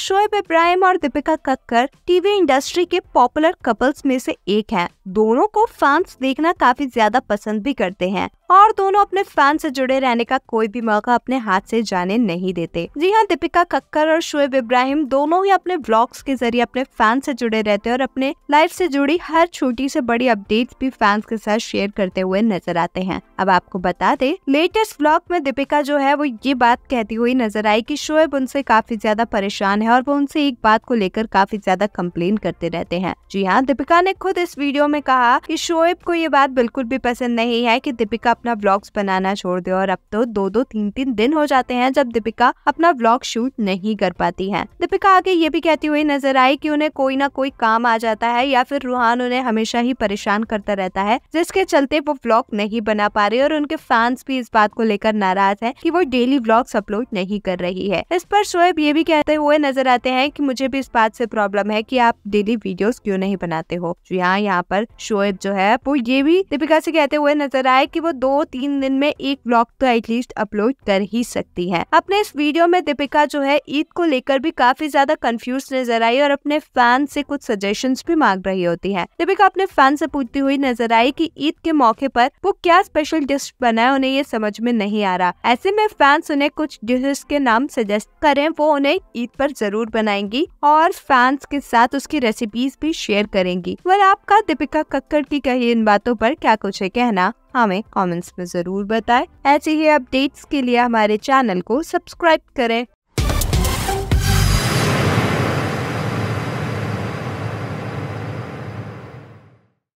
शोएब इब्राहिम और Deepika Kakkar TV industry के popular couples में से एक हैं। दोनों को फैंस देखना काफी ज्यादा पसंद भी करते हैं और दोनों अपने फैंस से जुड़े रहने का कोई भी मौका अपने हाथ से जाने नहीं देते जी हाँ दीपिका कक्कर और शोएब इब्राहिम दोनों ही अपने ब्लॉग्स के जरिए अपने फैन से जुड़े रहते हैं और अपने लाइफ से जुड़ी हर छोटी से बड़ी अपडेट्स भी फैंस के साथ शेयर करते हुए नजर आते हैं अब आपको बता दे लेटेस्ट ब्लॉग में दीपिका जो है वो ये बात कहती हुई नजर आई की शोएब उनसे काफी ज्यादा परेशान फैन है और वो उनसे एक बात को लेकर काफी ज्यादा कम्प्लेन करते रहते हैं जी हाँ दीपिका ने खुद इस वीडियो में कहा की शोएब को ये बात बिल्कुल भी पसंद नहीं है की दीपिका अपना ब्लॉग्स बनाना छोड़ दे और अब तो दो दो तीन तीन दिन हो जाते हैं जब दीपिका अपना ब्लॉग शूट नहीं कर पाती है दीपिका आगे ये भी कहती हुई नजर आई की उन्हें कोई ना कोई काम आ जाता है या फिर रूहान उन्हें हमेशा ही परेशान करता रहता है जिसके चलते वो ब्लॉग नहीं बना पा रहे और उनके फैंस भी इस बात को लेकर नाराज है की वो डेली ब्लॉग्स अपलोड नहीं कर रही है इस पर शोएब ये भी कहते हुए नजर आते हैं कि मुझे भी इस बात से प्रॉब्लम है कि आप डेली वीडियोस क्यों नहीं बनाते हो यहाँ यहाँ पर शोएब जो है वो ये भी दीपिका से कहते हुए नजर आए कि वो दो तीन दिन में एक ब्लॉग तो एटलीस्ट अपलोड कर ही सकती है अपने इस वीडियो में दीपिका जो है ईद को लेकर भी काफी ज्यादा कंफ्यूज नजर आई और अपने फैन से कुछ सजेशन भी मांग रही होती है दीपिका अपने फैन से पूछती हुई नजर आई की ईद के मौके पर वो क्या स्पेशल डिश बनाए उन्हें ये समझ में नहीं आ रहा ऐसे में फैंस उन्हें कुछ डिशेस के नाम सजेस्ट करें वो उन्हें ईद पर जरूर बनाएंगी और फैंस के साथ उसकी रेसिपीज भी शेयर करेंगी वह आपका दीपिका कक्कड़ की कही इन बातों पर क्या कुछ है कहना हमें कमेंट्स में जरूर बताएं। ऐसे ही अपडेट्स के लिए हमारे चैनल को सब्सक्राइब करें